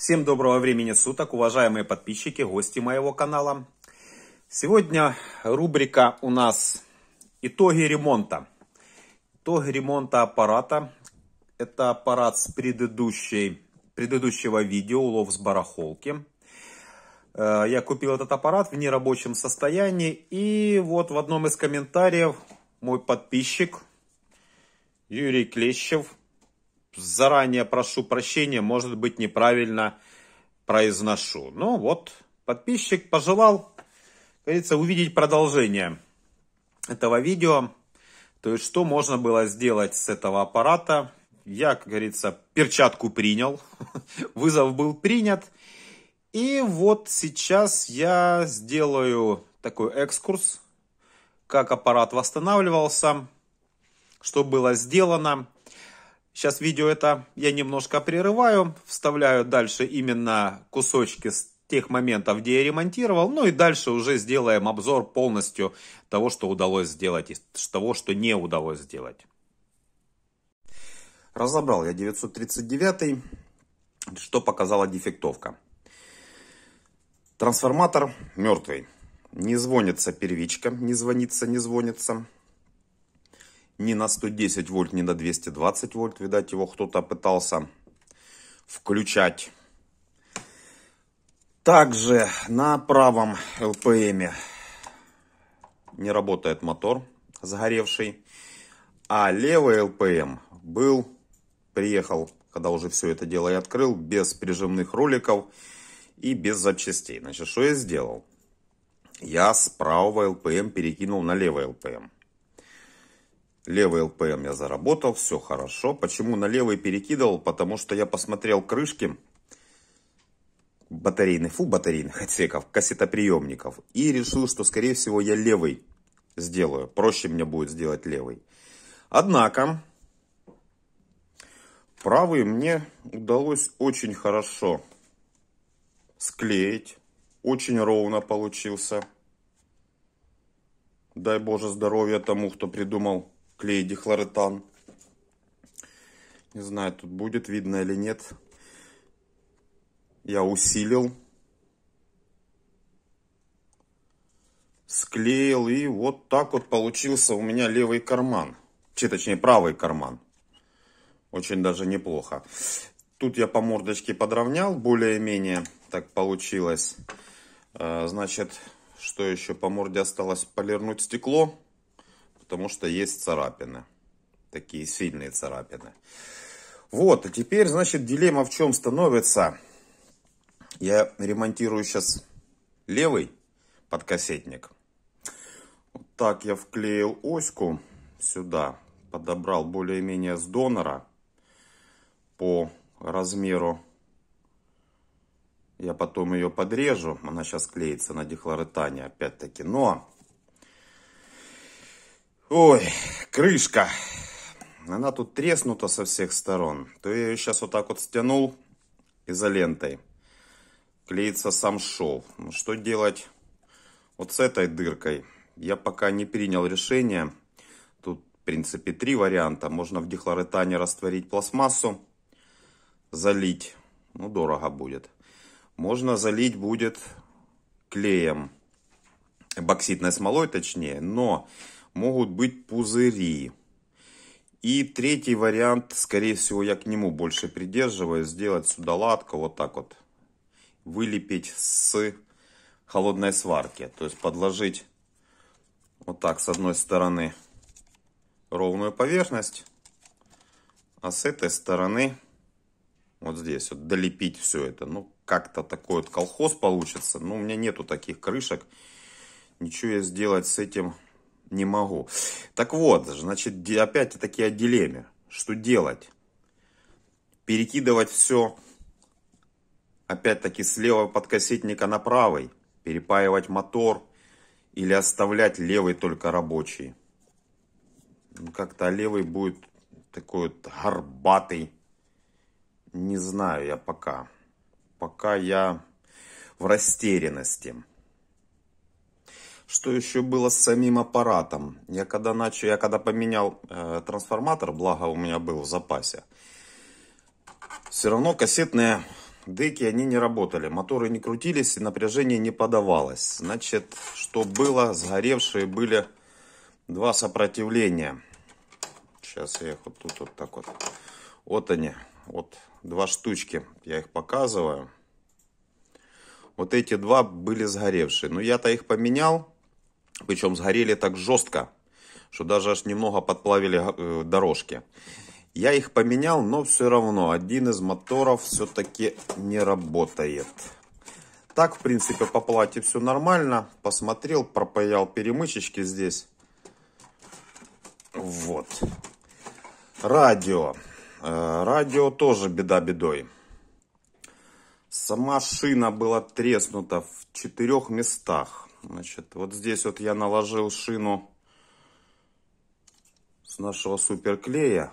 Всем доброго времени суток, уважаемые подписчики, гости моего канала. Сегодня рубрика у нас «Итоги ремонта». Итоги ремонта аппарата. Это аппарат с предыдущей, предыдущего видео «Улов с барахолки». Э, я купил этот аппарат в нерабочем состоянии. И вот в одном из комментариев мой подписчик Юрий Клещев заранее прошу прощения, может быть, неправильно произношу. Ну вот, подписчик пожелал, говорится, увидеть продолжение этого видео. То есть, что можно было сделать с этого аппарата. Я, как говорится, перчатку принял, вызов был принят. И вот сейчас я сделаю такой экскурс, как аппарат восстанавливался, что было сделано. Сейчас видео это я немножко прерываю, вставляю дальше именно кусочки с тех моментов, где я ремонтировал. Ну и дальше уже сделаем обзор полностью того, что удалось сделать и того, что не удалось сделать. Разобрал я 939, что показала дефектовка. Трансформатор мертвый. Не звонится первичка, не звонится, не звонится ни на 110 вольт, ни на 220 вольт. Видать, его кто-то пытался включать. Также на правом ЛПМ не работает мотор загоревший. А левый ЛПМ был, приехал, когда уже все это дело и открыл, без прижимных роликов и без запчастей. Значит, что я сделал? Я с правого ЛПМ перекинул на левый ЛПМ. Левый ЛПМ я заработал, все хорошо. Почему на левый перекидывал? Потому что я посмотрел крышки батарейных, фу, батарейных отсеков, кассетоприемников. И решил, что, скорее всего, я левый сделаю. Проще мне будет сделать левый. Однако, правый мне удалось очень хорошо склеить. Очень ровно получился. Дай Боже здоровья тому, кто придумал клей дихлоретан. Не знаю, тут будет видно или нет. Я усилил. Склеил. И вот так вот получился у меня левый карман. че Точнее, правый карман. Очень даже неплохо. Тут я по мордочке подровнял. Более-менее так получилось. Э, значит, что еще по морде осталось? Полирнуть стекло потому что есть царапины. Такие сильные царапины. Вот, а теперь, значит, дилемма в чем становится. Я ремонтирую сейчас левый подкассетник. Вот так я вклеил оську сюда. Подобрал более-менее с донора по размеру. Я потом ее подрежу. Она сейчас клеится на дихлоретане опять-таки. Но Ой, крышка. Она тут треснута со всех сторон. То я ее сейчас вот так вот стянул изолентой. Клеится сам шов. Ну, что делать вот с этой дыркой? Я пока не принял решение. Тут, в принципе, три варианта. Можно в дихлоретане растворить пластмассу, залить. Ну, дорого будет. Можно залить будет клеем, бокситной смолой точнее, но могут быть пузыри. И третий вариант, скорее всего, я к нему больше придерживаюсь, сделать сюда ладку вот так вот, вылепить с холодной сварки, то есть подложить вот так с одной стороны ровную поверхность, а с этой стороны вот здесь вот долепить все это. Ну, как-то такой вот колхоз получится. Но ну, у меня нету таких крышек. Ничего я сделать с этим не могу. Так вот, значит, опять-таки о дилемме. Что делать? Перекидывать все, опять-таки, с левого подкассетника на правый, перепаивать мотор или оставлять левый только рабочий. Ну, как-то левый будет такой вот горбатый. Не знаю я пока. Пока я в растерянности что еще было с самим аппаратом. Я когда начал, я когда поменял э, трансформатор, благо у меня был в запасе, все равно кассетные деки, они не работали. Моторы не крутились и напряжение не подавалось. Значит, что было, сгоревшие были два сопротивления. Сейчас я их вот тут вот так вот. Вот они, вот два штучки, я их показываю. Вот эти два были сгоревшие. Но я-то их поменял. Причем сгорели так жестко, что даже аж немного подплавили э, дорожки. Я их поменял, но все равно один из моторов все-таки не работает. Так, в принципе, по плате все нормально. Посмотрел, пропаял перемычечки здесь. Вот. Радио. Э, радио тоже беда бедой. Сама шина была треснута в четырех местах. Значит, вот здесь вот я наложил шину с нашего суперклея,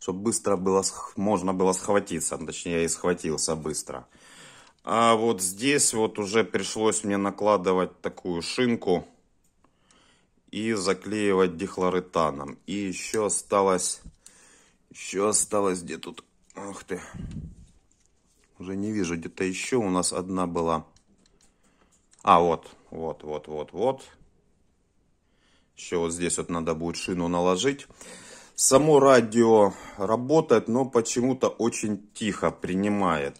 чтобы быстро было, можно было схватиться, точнее я и схватился быстро. А вот здесь вот уже пришлось мне накладывать такую шинку и заклеивать дихлоретаном. И еще осталось, еще осталось где тут, ах ты, уже не вижу, где-то еще у нас одна была а, вот, вот, вот, вот, вот. Еще вот здесь вот надо будет шину наложить. Само радио работает, но почему-то очень тихо принимает.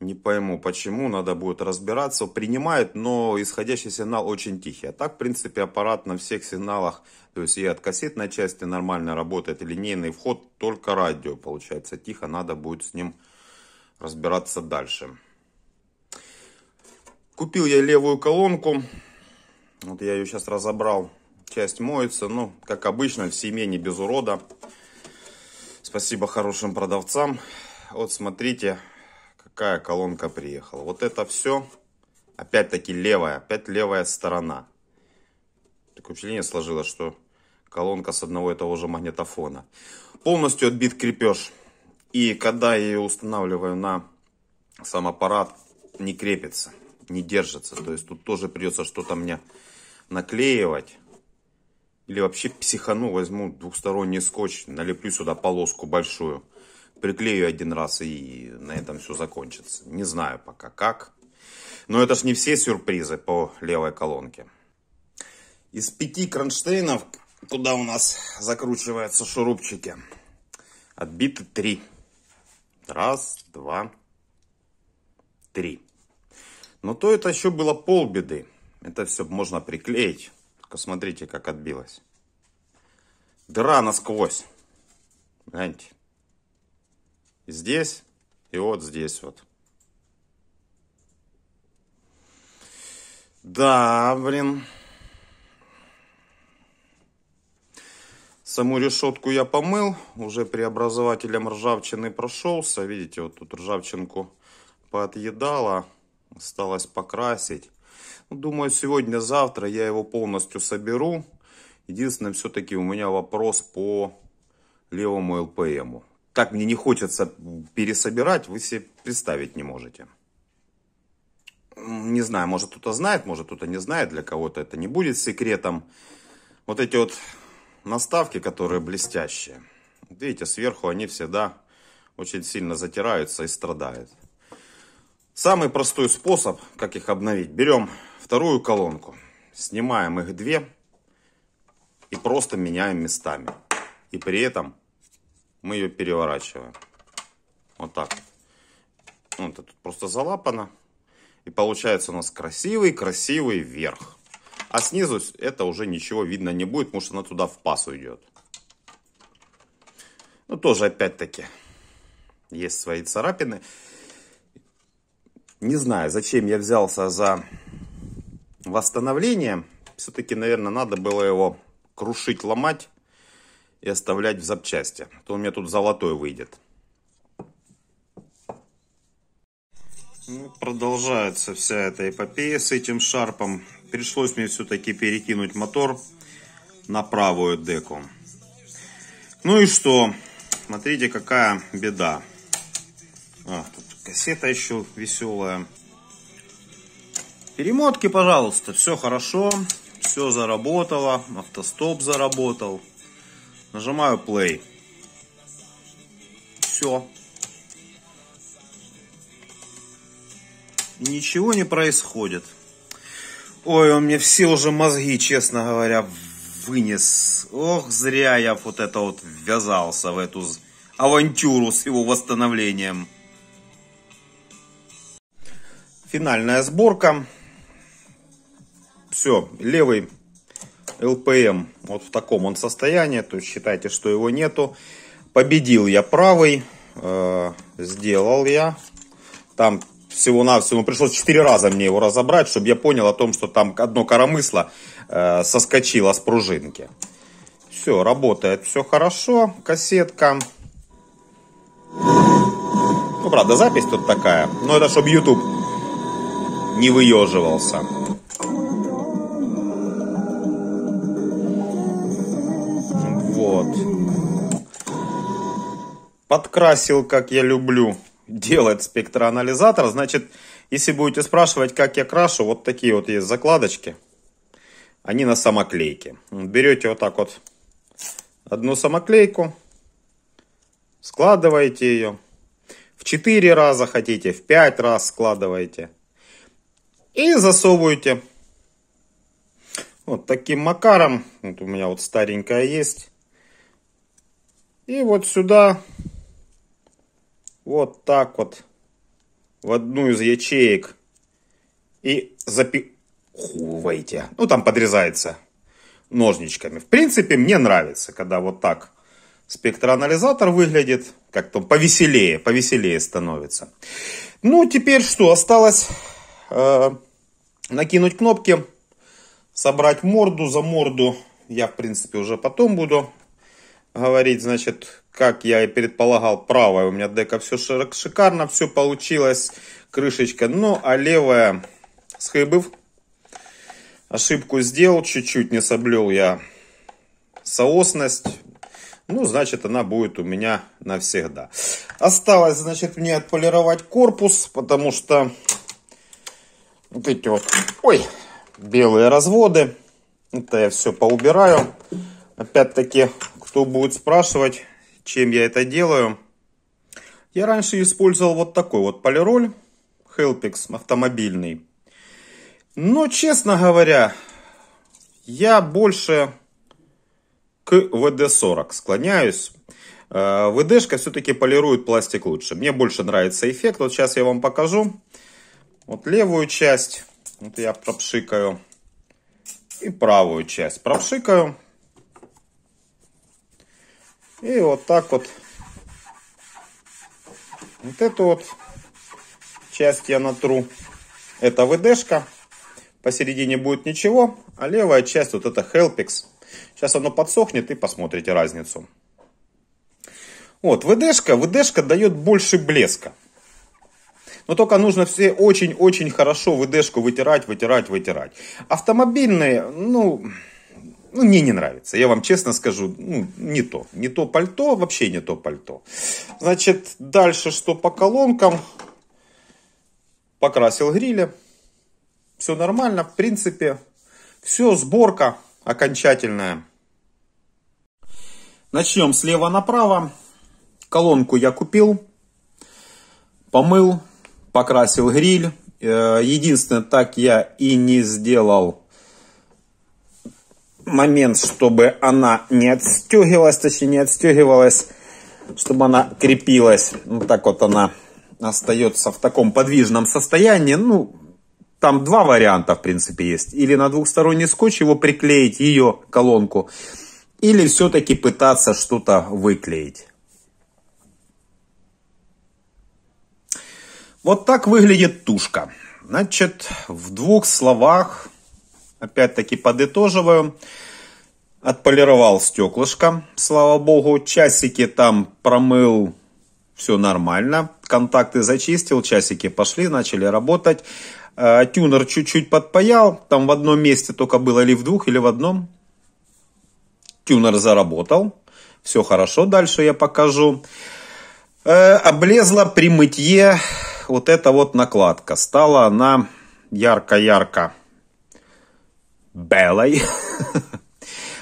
Не пойму, почему, надо будет разбираться. Принимает, но исходящий сигнал очень тихий. А так, в принципе, аппарат на всех сигналах, то есть и от кассетной части нормально работает, и линейный вход, только радио получается тихо, надо будет с ним разбираться дальше. Купил я левую колонку. Вот я ее сейчас разобрал. Часть моется, ну, как обычно, в семье не без урода. Спасибо хорошим продавцам. Вот смотрите, какая колонка приехала. Вот это все, опять-таки левая, опять левая сторона. Такое впечатление сложилось, что колонка с одного и того же магнитофона. Полностью отбит крепеж. И когда я ее устанавливаю на сам аппарат, не крепится не держится. То есть тут тоже придется что-то мне наклеивать. Или вообще психану, возьму двухсторонний скотч, налеплю сюда полоску большую. Приклею один раз и на этом все закончится. Не знаю пока как. Но это ж не все сюрпризы по левой колонке. Из пяти кронштейнов, куда у нас закручиваются шурупчики, отбиты три. Раз, два, три. Но то это еще было полбеды. Это все можно приклеить. Только смотрите, как отбилось. Дыра насквозь. Гляньте. И здесь, и вот здесь вот. Да, блин. Саму решетку я помыл, уже преобразователем ржавчины прошелся. Видите, вот тут ржавчинку поотъедала осталось покрасить. Ну, думаю, сегодня-завтра я его полностью соберу. Единственное, все-таки у меня вопрос по левому ЛПМу. Так мне не хочется пересобирать, вы себе представить не можете. Не знаю, может кто-то знает, может кто-то не знает, для кого-то это не будет секретом. Вот эти вот наставки, которые блестящие. Видите, сверху они всегда очень сильно затираются и страдают. Самый простой способ, как их обновить, берем вторую колонку, снимаем их две и просто меняем местами. И при этом мы ее переворачиваем. Вот так. Вот это тут просто залапано. И получается у нас красивый-красивый верх. А снизу это уже ничего видно не будет, потому что она туда в пас уйдет. Ну тоже опять-таки есть свои царапины. Не знаю, зачем я взялся за восстановление. Все-таки, наверное, надо было его крушить, ломать и оставлять в запчасти. А то у меня тут золотой выйдет. Ну, продолжается вся эта эпопея с этим шарпом. Пришлось мне все-таки перекинуть мотор на правую деку. Ну и что? Смотрите, какая беда. А, тут Кассета еще веселая. Перемотки, пожалуйста. Все хорошо. Все заработало. Автостоп заработал. Нажимаю play. Все. Ничего не происходит. Ой, у меня все уже мозги, честно говоря, вынес. Ох, зря я вот это вот ввязался в эту авантюру с его восстановлением. Финальная сборка. Все, левый ЛПМ вот в таком он состоянии. То есть считайте, что его нету. Победил я правый. Э, сделал я. Там всего-навсего ну, пришлось 4 раза мне его разобрать, чтобы я понял о том, что там одно коромысло э, соскочило с пружинки. Все, работает все хорошо. Кассетка. Ну, правда, запись тут такая. Но ну, это чтобы YouTube не выеживался. Вот. Подкрасил, как я люблю делать спектроанализатор. Значит, если будете спрашивать, как я крашу, вот такие вот есть закладочки. Они на самоклейке. Берете вот так вот одну самоклейку, складываете ее. В 4 раза хотите, в 5 раз складываете. И засовываете вот таким макаром. Вот у меня вот старенькая есть. И вот сюда, вот так вот, в одну из ячеек. И запихиваете. Ну, там подрезается ножничками. В принципе, мне нравится, когда вот так спектроанализатор выглядит. Как-то повеселее, повеселее становится. Ну, теперь что? Осталось э, накинуть кнопки, собрать морду за морду. Я, в принципе, уже потом буду говорить, значит, как я и предполагал, правая у меня дека все шикарно, все получилось, крышечка, ну, а левая схыбов. Ошибку сделал, чуть-чуть не соблел я соосность. Ну, значит, она будет у меня навсегда. Осталось, значит, мне отполировать корпус, потому что вот эти вот, ой, белые разводы. Это я все поубираю. Опять-таки, кто будет спрашивать, чем я это делаю. Я раньше использовал вот такой вот полироль. Helpix автомобильный. Но, честно говоря, я больше к ВД-40 склоняюсь. Э, ВДшка все-таки полирует пластик лучше. Мне больше нравится эффект. Вот сейчас я вам покажу. Вот левую часть вот я пропшикаю. И правую часть пропшикаю. И вот так вот. Вот эту вот часть я натру. Это ВДшка. Посередине будет ничего. А левая часть вот это Helpix. Сейчас оно подсохнет и посмотрите разницу. Вот, ВДшка, ВДшка дает больше блеска. Но только нужно все очень-очень хорошо ВДшку вытирать, вытирать, вытирать. Автомобильные, ну, ну, мне не нравится. Я вам честно скажу, ну, не то. Не то пальто, вообще не то пальто. Значит, дальше что по колонкам. Покрасил гриля. Все нормально, в принципе. Все, сборка окончательная. Начнем слева направо. Колонку я купил, помыл, покрасил гриль. Э, единственное, так я и не сделал момент, чтобы она не отстегивалась, точнее не отстегивалась, чтобы она крепилась. Ну, вот так вот она остается в таком подвижном состоянии. Ну, там два варианта, в принципе, есть. Или на двухсторонний скотч его приклеить, ее колонку, или все-таки пытаться что-то выклеить. Вот так выглядит тушка. Значит, в двух словах, опять-таки подытоживаю, отполировал стеклышко, слава богу, часики там промыл, все нормально, контакты зачистил, часики пошли, начали работать. Э, тюнер чуть-чуть подпаял, там в одном месте только было или в двух, или в одном. Тюнер заработал, все хорошо, дальше я покажу. Э, Облезла при мытье вот эта вот накладка. Стала она ярко-ярко белой.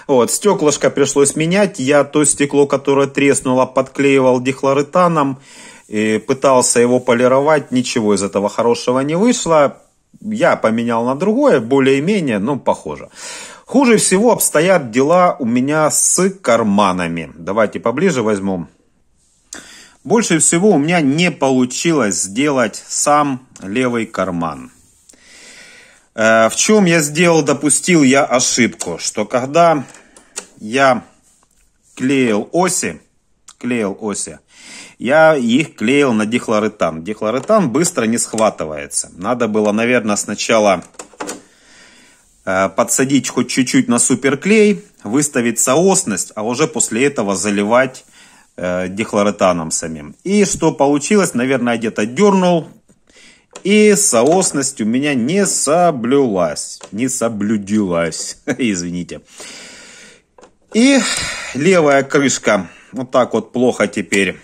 Вот, стеклышко пришлось менять. Я то стекло, которое треснуло, подклеивал дихлоретаном. И пытался его полировать. Ничего из этого хорошего не вышло. Я поменял на другое, более-менее, ну, похоже. Хуже всего обстоят дела у меня с карманами. Давайте поближе возьму. Больше всего у меня не получилось сделать сам левый карман. Э, в чем я сделал, допустил я ошибку, что когда я клеил оси, клеил оси, я их клеил на дихлоретан. Дихлоретан быстро не схватывается. Надо было, наверное, сначала э, подсадить хоть чуть-чуть на суперклей, выставить соосность, а уже после этого заливать э, самим. И что получилось, наверное, где-то дернул, и соосность у меня не соблюлась, не соблюдилась, извините. И левая крышка вот так вот плохо теперь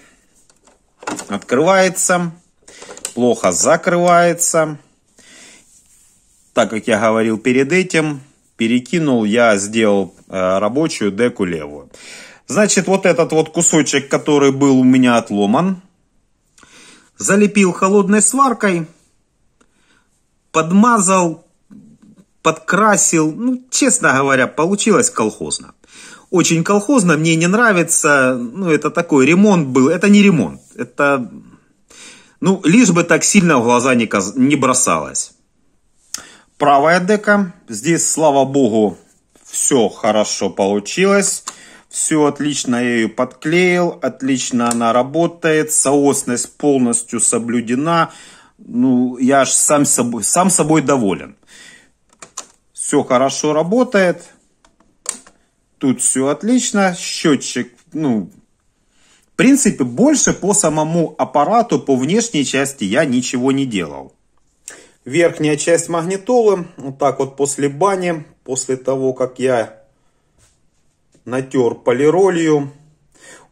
открывается, плохо закрывается. Так как я говорил перед этим, перекинул я, сделал э, рабочую деку левую. Значит, вот этот вот кусочек, который был у меня отломан, залепил холодной сваркой, подмазал, подкрасил. Ну, честно говоря, получилось колхозно. Очень колхозно, мне не нравится. Ну, это такой ремонт был. Это не ремонт. Это, ну, лишь бы так сильно в глаза не, коз... не бросалось. Правая дека. Здесь, слава богу, все хорошо получилось. Все отлично я ее подклеил, отлично она работает, соосность полностью соблюдена. Ну, я аж сам собой, сам собой доволен. Все хорошо работает. Тут все отлично. Счетчик, ну, в принципе, больше по самому аппарату, по внешней части я ничего не делал. Верхняя часть магнитолы, вот так вот после бани, после того, как я натер полиролью.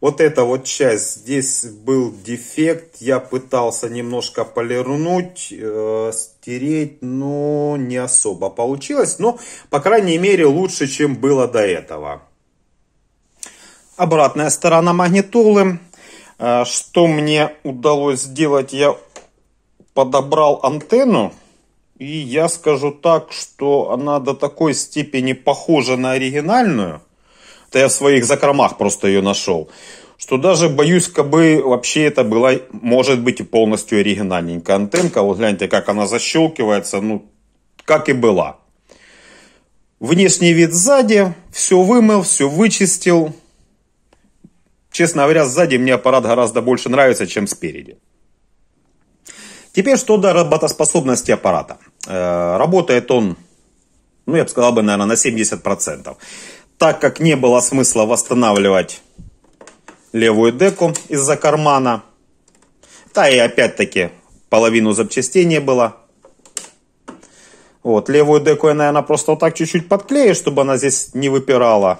Вот эта вот часть, здесь был дефект, я пытался немножко полирнуть, э, стереть, но не особо получилось. Но, по крайней мере, лучше, чем было до этого. Обратная сторона магнитолы. Э, что мне удалось сделать, я подобрал антенну. И я скажу так, что она до такой степени похожа на оригинальную – да я в своих закромах просто ее нашел. Что даже, боюсь, кабы вообще это была, может быть, и полностью оригинальненькая антенка. Вот гляньте, как она защелкивается, ну, как и была. Внешний вид сзади, все вымыл, все вычистил. Честно говоря, сзади мне аппарат гораздо больше нравится, чем спереди. Теперь что до работоспособности аппарата. Э, работает он, ну я бы сказал бы, наверное, на 70% так как не было смысла восстанавливать левую деку из-за кармана. да и опять-таки половину запчастей не было. Вот, левую деку я, наверное, просто вот так чуть-чуть подклею, чтобы она здесь не выпирала.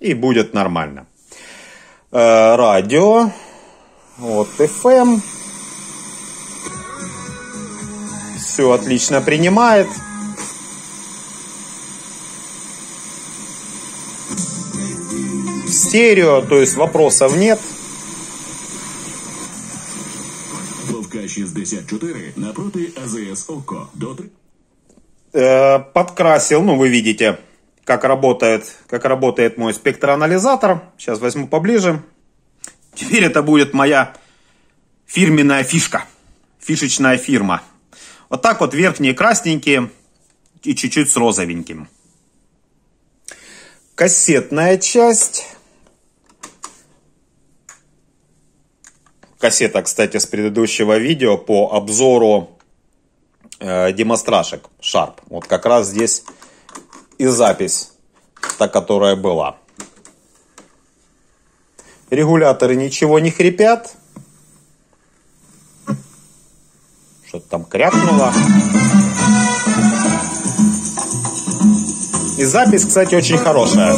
И будет нормально. Э, радио. Вот, FM. Эм. Все отлично принимает. Серию, то есть вопросов нет. Ловка 64 напротив АЗС ОКО. Э, подкрасил, ну вы видите, как работает, как работает мой спектроанализатор. Сейчас возьму поближе. Теперь это будет моя фирменная фишка, фишечная фирма. Вот так вот верхние красненькие и чуть-чуть с розовеньким. Кассетная часть. кассета, кстати, с предыдущего видео по обзору э, демонстрашек Sharp. Вот как раз здесь и запись, та, которая была. Регуляторы ничего не хрипят. Что-то там крякнуло. И запись, кстати, очень хорошая.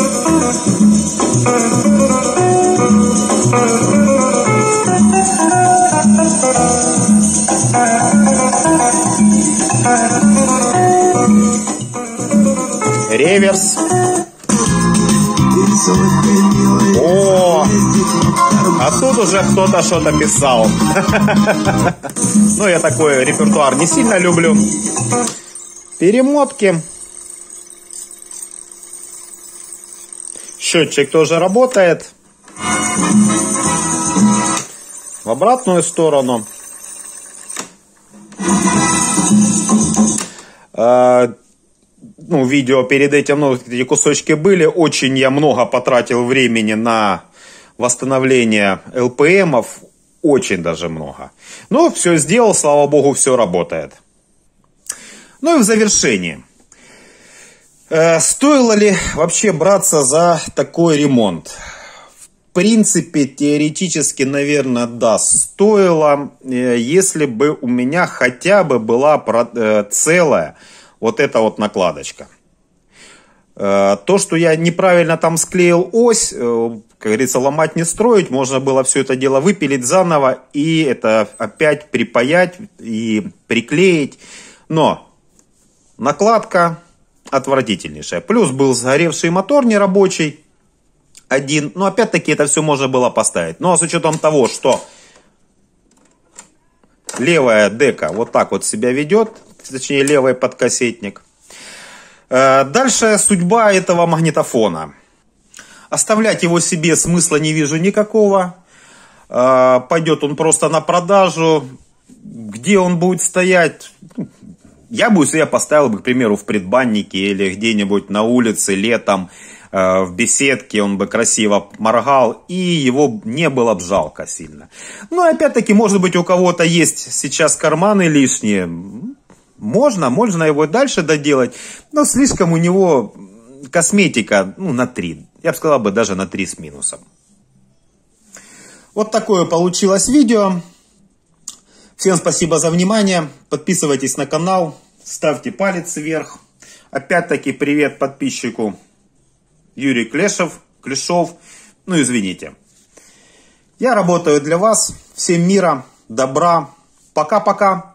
реверс. О, а тут уже кто-то что-то писал. Ну, я такой репертуар не сильно люблю. Перемотки. Счетчик тоже работает. В обратную сторону. А, ну, видео перед этим, ну, эти кусочки были. Очень я много потратил времени на восстановление ЛПМов. Очень даже много. Но все сделал, слава богу, все работает. Ну и в завершении. Э, стоило ли вообще браться за такой ремонт? В принципе, теоретически, наверное, да, стоило, э, если бы у меня хотя бы была э, целая вот это вот накладочка. Э, то, что я неправильно там склеил ось, э, как говорится, ломать не строить, можно было все это дело выпилить заново и это опять припаять и приклеить. Но накладка отвратительнейшая. Плюс был сгоревший мотор нерабочий один. Но ну, опять-таки это все можно было поставить. Но ну, а с учетом того, что левая дека вот так вот себя ведет, точнее левый подкассетник. Э, дальше судьба этого магнитофона. Оставлять его себе смысла не вижу никакого. Э, пойдет он просто на продажу. Где он будет стоять? Я бы у себя поставил бы, к примеру, в предбаннике или где-нибудь на улице летом э, в беседке, он бы красиво моргал, и его не было бы жалко сильно. Но ну, опять-таки, может быть, у кого-то есть сейчас карманы лишние, можно, можно его дальше доделать, но слишком у него косметика ну, на 3. Я бы сказал бы даже на 3 с минусом. Вот такое получилось видео. Всем спасибо за внимание. Подписывайтесь на канал, ставьте палец вверх. Опять-таки привет подписчику Юрий Клешев, Клешов. Ну извините. Я работаю для вас. Всем мира, добра. Пока-пока.